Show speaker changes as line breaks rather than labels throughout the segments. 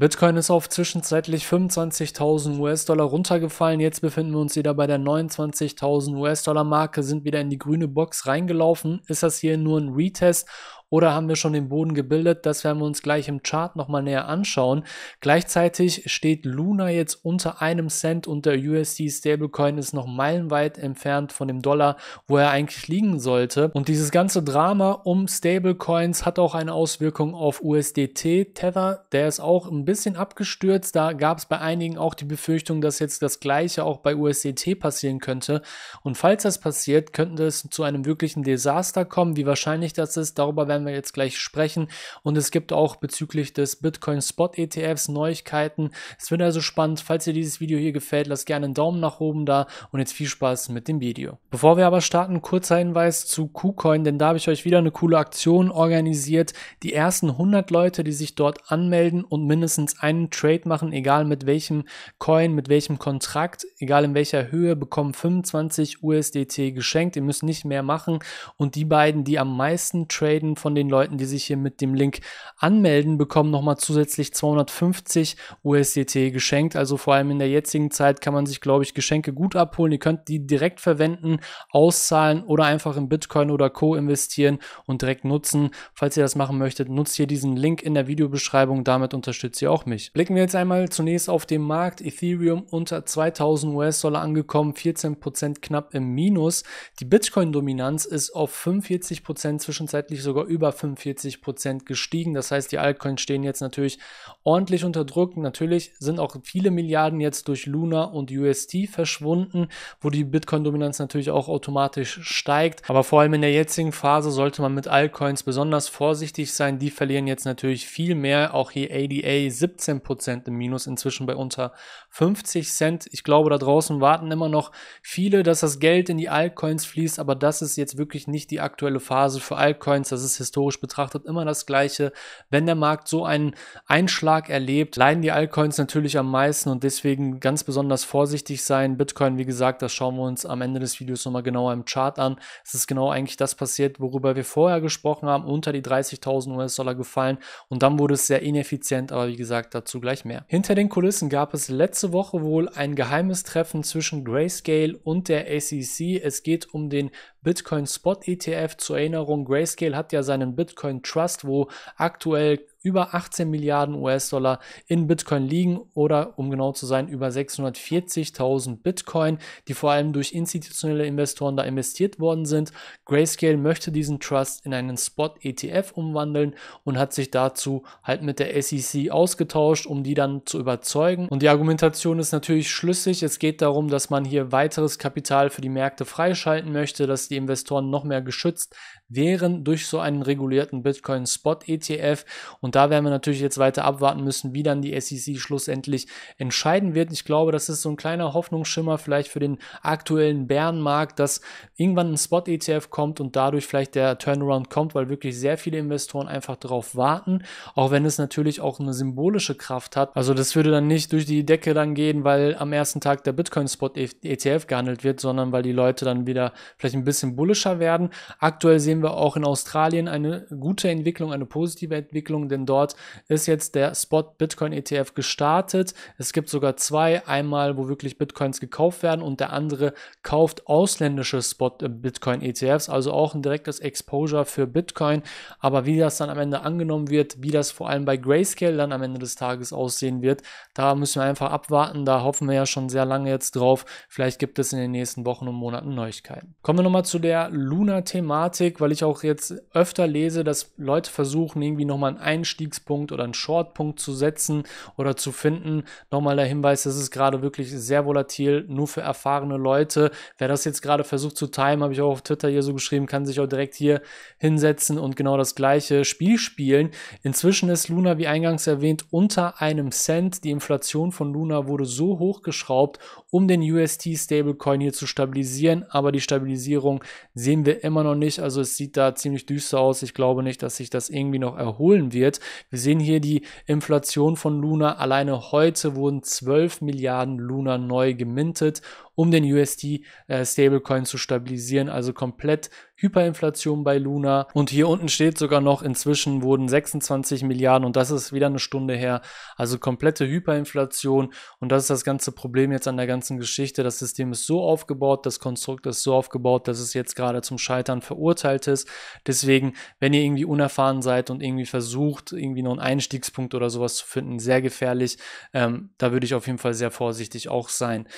Bitcoin ist auf zwischenzeitlich 25.000 US-Dollar runtergefallen. Jetzt befinden wir uns wieder bei der 29.000 US-Dollar-Marke, sind wieder in die grüne Box reingelaufen. Ist das hier nur ein Retest oder haben wir schon den Boden gebildet? Das werden wir uns gleich im Chart nochmal näher anschauen. Gleichzeitig steht Luna jetzt unter einem Cent und der USD Stablecoin ist noch meilenweit entfernt von dem Dollar, wo er eigentlich liegen sollte. Und dieses ganze Drama um Stablecoins hat auch eine Auswirkung auf USDT. Tether, der ist auch ein bisschen abgestürzt. Da gab es bei einigen auch die Befürchtung, dass jetzt das gleiche auch bei USDT passieren könnte. Und falls das passiert, könnte es zu einem wirklichen Desaster kommen. Wie wahrscheinlich das ist, darüber werden werden wir jetzt gleich sprechen. Und es gibt auch bezüglich des Bitcoin Spot ETFs Neuigkeiten. Es wird also spannend. Falls dir dieses Video hier gefällt, lasst gerne einen Daumen nach oben da und jetzt viel Spaß mit dem Video. Bevor wir aber starten, kurzer Hinweis zu KuCoin, denn da habe ich euch wieder eine coole Aktion organisiert. Die ersten 100 Leute, die sich dort anmelden und mindestens einen Trade machen, egal mit welchem Coin, mit welchem Kontrakt, egal in welcher Höhe, bekommen 25 USDT geschenkt. Ihr müsst nicht mehr machen und die beiden, die am meisten traden von von den Leuten, die sich hier mit dem Link anmelden, bekommen nochmal zusätzlich 250 USDT geschenkt. Also vor allem in der jetzigen Zeit kann man sich, glaube ich, Geschenke gut abholen. Ihr könnt die direkt verwenden, auszahlen oder einfach in Bitcoin oder Co. investieren und direkt nutzen. Falls ihr das machen möchtet, nutzt hier diesen Link in der Videobeschreibung. Damit unterstützt ihr auch mich. Blicken wir jetzt einmal zunächst auf den Markt. Ethereum unter 2000 US-Dollar angekommen, 14% knapp im Minus. Die Bitcoin-Dominanz ist auf 45% zwischenzeitlich sogar über über 45 Prozent gestiegen. Das heißt, die Altcoins stehen jetzt natürlich ordentlich unter Druck. Natürlich sind auch viele Milliarden jetzt durch Luna und UST verschwunden, wo die Bitcoin-Dominanz natürlich auch automatisch steigt. Aber vor allem in der jetzigen Phase sollte man mit Altcoins besonders vorsichtig sein. Die verlieren jetzt natürlich viel mehr. Auch hier ADA 17 Prozent im Minus, inzwischen bei unter 50 Cent. Ich glaube, da draußen warten immer noch viele, dass das Geld in die Altcoins fließt, aber das ist jetzt wirklich nicht die aktuelle Phase für Altcoins. Das ist historisch historisch betrachtet immer das Gleiche. Wenn der Markt so einen Einschlag erlebt, leiden die Altcoins natürlich am meisten und deswegen ganz besonders vorsichtig sein. Bitcoin, wie gesagt, das schauen wir uns am Ende des Videos nochmal genauer im Chart an. Es ist genau eigentlich das passiert, worüber wir vorher gesprochen haben, unter die 30.000 US-Dollar gefallen und dann wurde es sehr ineffizient, aber wie gesagt, dazu gleich mehr. Hinter den Kulissen gab es letzte Woche wohl ein geheimes Treffen zwischen Grayscale und der SEC. Es geht um den Bitcoin Spot ETF. Zur Erinnerung, Grayscale hat ja seinen Bitcoin Trust, wo aktuell über 18 Milliarden US-Dollar in Bitcoin liegen oder um genau zu sein über 640.000 Bitcoin, die vor allem durch institutionelle Investoren da investiert worden sind. Grayscale möchte diesen Trust in einen Spot-ETF umwandeln und hat sich dazu halt mit der SEC ausgetauscht, um die dann zu überzeugen. Und die Argumentation ist natürlich schlüssig. Es geht darum, dass man hier weiteres Kapital für die Märkte freischalten möchte, dass die Investoren noch mehr geschützt wären durch so einen regulierten Bitcoin-Spot-ETF und und da werden wir natürlich jetzt weiter abwarten müssen, wie dann die SEC schlussendlich entscheiden wird. Ich glaube, das ist so ein kleiner Hoffnungsschimmer vielleicht für den aktuellen Bärenmarkt, dass irgendwann ein Spot-ETF kommt und dadurch vielleicht der Turnaround kommt, weil wirklich sehr viele Investoren einfach darauf warten, auch wenn es natürlich auch eine symbolische Kraft hat. Also das würde dann nicht durch die Decke dann gehen, weil am ersten Tag der Bitcoin-Spot-ETF gehandelt wird, sondern weil die Leute dann wieder vielleicht ein bisschen bullischer werden. Aktuell sehen wir auch in Australien eine gute Entwicklung, eine positive Entwicklung, denn denn dort ist jetzt der Spot Bitcoin ETF gestartet. Es gibt sogar zwei, einmal wo wirklich Bitcoins gekauft werden und der andere kauft ausländische Spot äh, Bitcoin ETFs, also auch ein direktes Exposure für Bitcoin. Aber wie das dann am Ende angenommen wird, wie das vor allem bei Grayscale dann am Ende des Tages aussehen wird, da müssen wir einfach abwarten. Da hoffen wir ja schon sehr lange jetzt drauf. Vielleicht gibt es in den nächsten Wochen und Monaten Neuigkeiten. Kommen wir nochmal zu der Luna-Thematik, weil ich auch jetzt öfter lese, dass Leute versuchen, irgendwie nochmal einen Einstiegspunkt oder einen Shortpunkt zu setzen oder zu finden. Nochmal der Hinweis, das ist gerade wirklich sehr volatil, nur für erfahrene Leute. Wer das jetzt gerade versucht zu timen, habe ich auch auf Twitter hier so geschrieben, kann sich auch direkt hier hinsetzen und genau das gleiche Spiel spielen. Inzwischen ist Luna, wie eingangs erwähnt, unter einem Cent. Die Inflation von Luna wurde so hochgeschraubt, um den UST-Stablecoin hier zu stabilisieren, aber die Stabilisierung sehen wir immer noch nicht. Also es sieht da ziemlich düster aus. Ich glaube nicht, dass sich das irgendwie noch erholen wird ist. Wir sehen hier die Inflation von Luna. Alleine heute wurden 12 Milliarden Luna neu gemintet, um den USD äh, Stablecoin zu stabilisieren. Also komplett Hyperinflation bei Luna. Und hier unten steht sogar noch, inzwischen wurden 26 Milliarden und das ist wieder eine Stunde her. Also komplette Hyperinflation. Und das ist das ganze Problem jetzt an der ganzen Geschichte. Das System ist so aufgebaut, das Konstrukt ist so aufgebaut, dass es jetzt gerade zum Scheitern verurteilt ist. Deswegen, wenn ihr irgendwie unerfahren seid und irgendwie versucht, irgendwie noch einen Einstiegspunkt oder sowas zu finden, sehr gefährlich. Ähm, da würde ich auf jeden Fall sehr vorsichtig auch sein.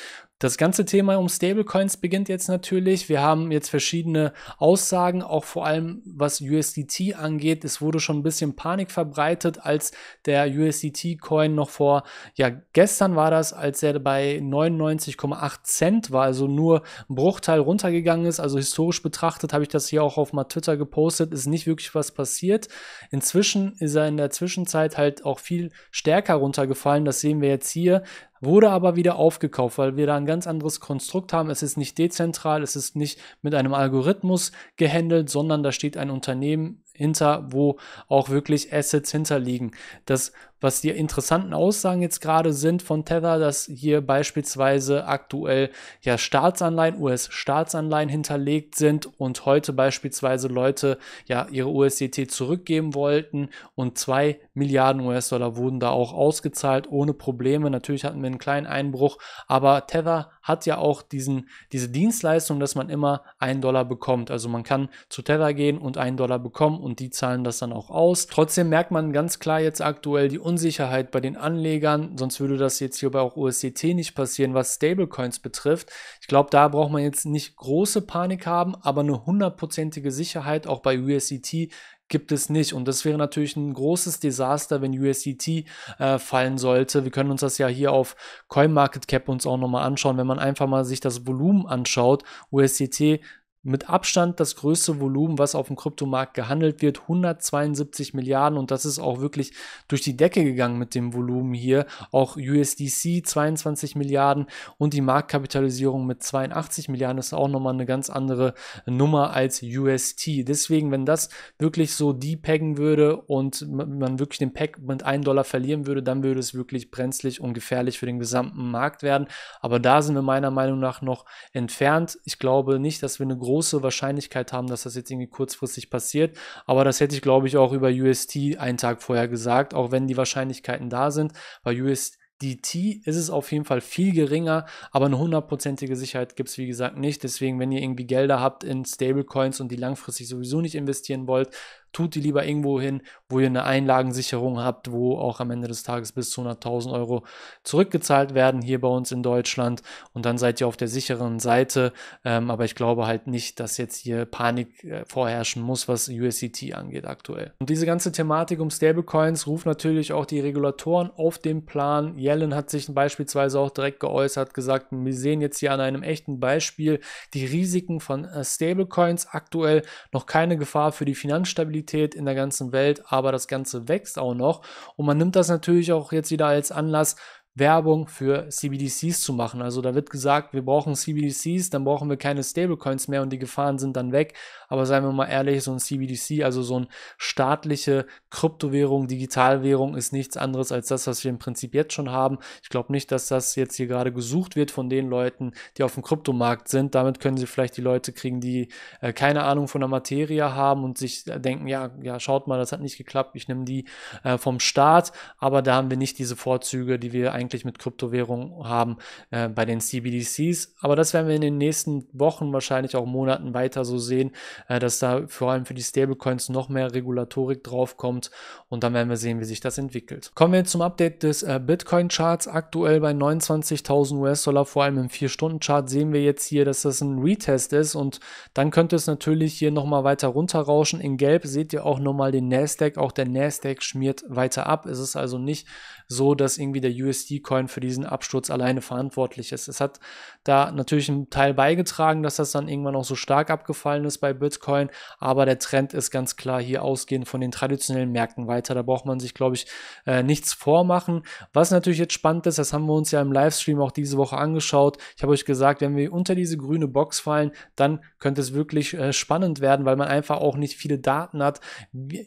Das ganze Thema um Stablecoins beginnt jetzt natürlich. Wir haben jetzt verschiedene Aussagen, auch vor allem was USDT angeht. Es wurde schon ein bisschen Panik verbreitet, als der USDT-Coin noch vor, ja, gestern war das, als er bei 99,8 Cent war, also nur ein Bruchteil runtergegangen ist. Also historisch betrachtet habe ich das hier auch auf mal Twitter gepostet, ist nicht wirklich was passiert. Inzwischen ist er in der Zwischenzeit halt auch viel stärker runtergefallen. Das sehen wir jetzt hier wurde aber wieder aufgekauft, weil wir da ein ganz anderes Konstrukt haben. Es ist nicht dezentral, es ist nicht mit einem Algorithmus gehandelt, sondern da steht ein Unternehmen hinter, wo auch wirklich Assets hinterliegen. Das was die interessanten Aussagen jetzt gerade sind von Tether, dass hier beispielsweise aktuell ja Staatsanleihen, US-Staatsanleihen hinterlegt sind und heute beispielsweise Leute ja ihre USDT zurückgeben wollten und zwei Milliarden US-Dollar wurden da auch ausgezahlt ohne Probleme. Natürlich hatten wir einen kleinen Einbruch, aber Tether hat ja auch diesen, diese Dienstleistung, dass man immer einen Dollar bekommt. Also man kann zu Tether gehen und einen Dollar bekommen und die zahlen das dann auch aus. Trotzdem merkt man ganz klar jetzt aktuell die Unsicherheit bei den Anlegern, sonst würde das jetzt hier bei auch USDT nicht passieren, was Stablecoins betrifft. Ich glaube, da braucht man jetzt nicht große Panik haben, aber eine hundertprozentige Sicherheit auch bei USDT gibt es nicht. Und das wäre natürlich ein großes Desaster, wenn USDT äh, fallen sollte. Wir können uns das ja hier auf CoinMarketCap uns auch nochmal anschauen. Wenn man einfach mal sich das Volumen anschaut, USDT mit Abstand das größte Volumen, was auf dem Kryptomarkt gehandelt wird, 172 Milliarden und das ist auch wirklich durch die Decke gegangen mit dem Volumen hier. Auch USDC 22 Milliarden und die Marktkapitalisierung mit 82 Milliarden ist auch nochmal eine ganz andere Nummer als UST. Deswegen, wenn das wirklich so depeggen würde und man wirklich den Pack mit 1 Dollar verlieren würde, dann würde es wirklich brenzlig und gefährlich für den gesamten Markt werden. Aber da sind wir meiner Meinung nach noch entfernt. Ich glaube nicht, dass wir eine große große Wahrscheinlichkeit haben, dass das jetzt irgendwie kurzfristig passiert. Aber das hätte ich, glaube ich, auch über UST einen Tag vorher gesagt, auch wenn die Wahrscheinlichkeiten da sind. Bei USDT ist es auf jeden Fall viel geringer, aber eine hundertprozentige Sicherheit gibt es wie gesagt nicht. Deswegen, wenn ihr irgendwie Gelder habt in Stablecoins und die langfristig sowieso nicht investieren wollt, Tut die lieber irgendwo hin, wo ihr eine Einlagensicherung habt, wo auch am Ende des Tages bis zu 100.000 Euro zurückgezahlt werden hier bei uns in Deutschland. Und dann seid ihr auf der sicheren Seite. Ähm, aber ich glaube halt nicht, dass jetzt hier Panik äh, vorherrschen muss, was USDT angeht aktuell. Und diese ganze Thematik um Stablecoins ruft natürlich auch die Regulatoren auf den Plan. Yellen hat sich beispielsweise auch direkt geäußert, gesagt, wir sehen jetzt hier an einem echten Beispiel die Risiken von äh, Stablecoins aktuell noch keine Gefahr für die Finanzstabilität Aktivität in der ganzen Welt, aber das Ganze wächst auch noch. Und man nimmt das natürlich auch jetzt wieder als Anlass Werbung für CBDCs zu machen. Also da wird gesagt, wir brauchen CBDCs, dann brauchen wir keine Stablecoins mehr und die Gefahren sind dann weg. Aber seien wir mal ehrlich, so ein CBDC, also so eine staatliche Kryptowährung, Digitalwährung ist nichts anderes als das, was wir im Prinzip jetzt schon haben. Ich glaube nicht, dass das jetzt hier gerade gesucht wird von den Leuten, die auf dem Kryptomarkt sind. Damit können sie vielleicht die Leute kriegen, die äh, keine Ahnung von der Materie haben und sich äh, denken, ja, ja, schaut mal, das hat nicht geklappt, ich nehme die äh, vom Staat. Aber da haben wir nicht diese Vorzüge, die wir eigentlich eigentlich mit Kryptowährungen haben äh, bei den CBDCs. Aber das werden wir in den nächsten Wochen, wahrscheinlich auch Monaten weiter so sehen, äh, dass da vor allem für die Stablecoins noch mehr Regulatorik draufkommt. Und dann werden wir sehen, wie sich das entwickelt. Kommen wir zum Update des äh, Bitcoin-Charts. Aktuell bei 29.000 US-Dollar, vor allem im 4-Stunden-Chart, sehen wir jetzt hier, dass das ein Retest ist. Und dann könnte es natürlich hier nochmal weiter runterrauschen. In Gelb seht ihr auch nochmal den Nasdaq. Auch der Nasdaq schmiert weiter ab. Es ist also nicht so, dass irgendwie der USD-Coin für diesen Absturz alleine verantwortlich ist. Es hat da natürlich einen Teil beigetragen, dass das dann irgendwann auch so stark abgefallen ist bei Bitcoin. Aber der Trend ist ganz klar hier ausgehend von den traditionellen Märkten weiter. Da braucht man sich, glaube ich, äh, nichts vormachen. Was natürlich jetzt spannend ist, das haben wir uns ja im Livestream auch diese Woche angeschaut. Ich habe euch gesagt, wenn wir unter diese grüne Box fallen, dann könnte es wirklich äh, spannend werden, weil man einfach auch nicht viele Daten hat.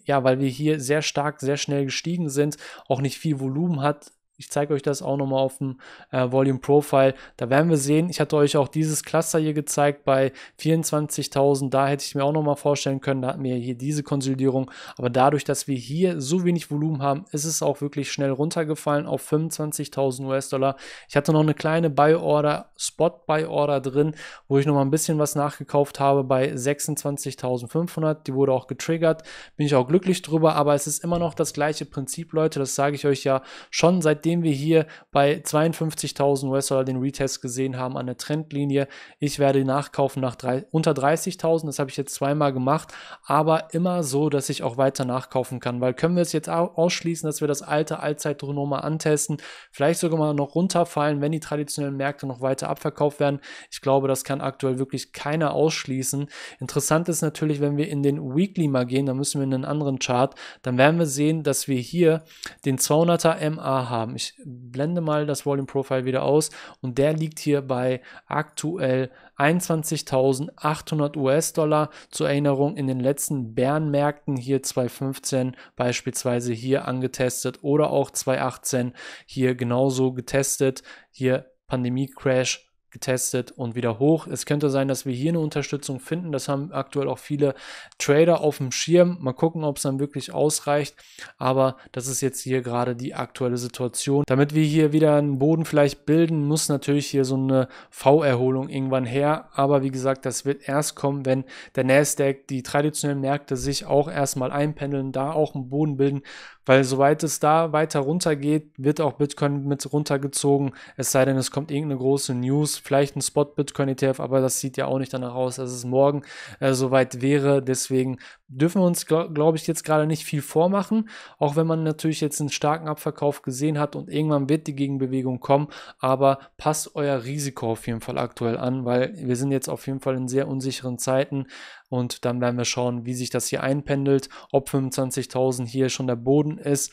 Ja, weil wir hier sehr stark, sehr schnell gestiegen sind, auch nicht viel Volumen hat, ich zeige euch das auch nochmal auf dem äh, Volume Profile. Da werden wir sehen, ich hatte euch auch dieses Cluster hier gezeigt bei 24.000. Da hätte ich mir auch nochmal vorstellen können, da hatten wir hier diese Konsolidierung. Aber dadurch, dass wir hier so wenig Volumen haben, ist es auch wirklich schnell runtergefallen auf 25.000 US-Dollar. Ich hatte noch eine kleine Buy-Order, Spot-Buy-Order drin, wo ich nochmal ein bisschen was nachgekauft habe bei 26.500. Die wurde auch getriggert. Bin ich auch glücklich drüber, aber es ist immer noch das gleiche Prinzip, Leute. Das sage ich euch ja schon seit nachdem wir hier bei 52.000 US-Dollar den Retest gesehen haben an der Trendlinie. Ich werde nachkaufen nach drei, unter 30.000. Das habe ich jetzt zweimal gemacht, aber immer so, dass ich auch weiter nachkaufen kann, weil können wir es jetzt ausschließen, dass wir das alte Allzeitdruck nochmal antesten, vielleicht sogar mal noch runterfallen, wenn die traditionellen Märkte noch weiter abverkauft werden. Ich glaube, das kann aktuell wirklich keiner ausschließen. Interessant ist natürlich, wenn wir in den Weekly mal gehen, da müssen wir in einen anderen Chart, dann werden wir sehen, dass wir hier den 200er MA haben. Ich blende mal das Volume Profile wieder aus und der liegt hier bei aktuell 21.800 US-Dollar. Zur Erinnerung, in den letzten Bärenmärkten hier 2015 beispielsweise hier angetestet oder auch 2018 hier genauso getestet. Hier Pandemie-Crash getestet und wieder hoch. Es könnte sein, dass wir hier eine Unterstützung finden. Das haben aktuell auch viele Trader auf dem Schirm. Mal gucken, ob es dann wirklich ausreicht. Aber das ist jetzt hier gerade die aktuelle Situation. Damit wir hier wieder einen Boden vielleicht bilden, muss natürlich hier so eine V-Erholung irgendwann her. Aber wie gesagt, das wird erst kommen, wenn der Nasdaq, die traditionellen Märkte sich auch erstmal einpendeln, da auch einen Boden bilden. Weil soweit es da weiter runtergeht, wird auch Bitcoin mit runtergezogen. Es sei denn, es kommt irgendeine große News, vielleicht ein Spot Bitcoin ETF, aber das sieht ja auch nicht danach aus, dass es morgen äh, soweit wäre. Deswegen dürfen wir uns, glaube glaub ich, jetzt gerade nicht viel vormachen, auch wenn man natürlich jetzt einen starken Abverkauf gesehen hat und irgendwann wird die Gegenbewegung kommen, aber passt euer Risiko auf jeden Fall aktuell an, weil wir sind jetzt auf jeden Fall in sehr unsicheren Zeiten und dann werden wir schauen, wie sich das hier einpendelt, ob 25.000 hier schon der Boden ist.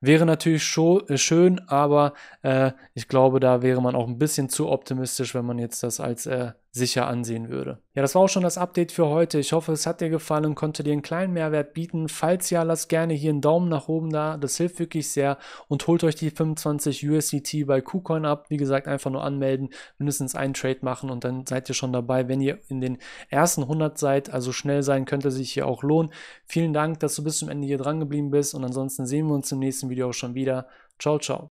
Wäre natürlich äh, schön, aber äh, ich glaube, da wäre man auch ein bisschen zu optimistisch, wenn man jetzt das als äh, sicher ansehen würde. Ja, das war auch schon das Update für heute. Ich hoffe, es hat dir gefallen und konnte dir einen kleinen Mehrwert bieten. Falls ja, lasst gerne hier einen Daumen nach oben da. Das hilft wirklich sehr und holt euch die 25 USDT bei KuCoin ab. Wie gesagt, einfach nur anmelden, mindestens einen Trade machen und dann seid ihr schon dabei. Wenn ihr in den ersten 100 seid, also schnell sein, könnte sich hier auch lohnen. Vielen Dank, dass du bis zum Ende hier dran geblieben bist und ansonsten sehen wir uns im nächsten Video auch schon wieder. Ciao, ciao.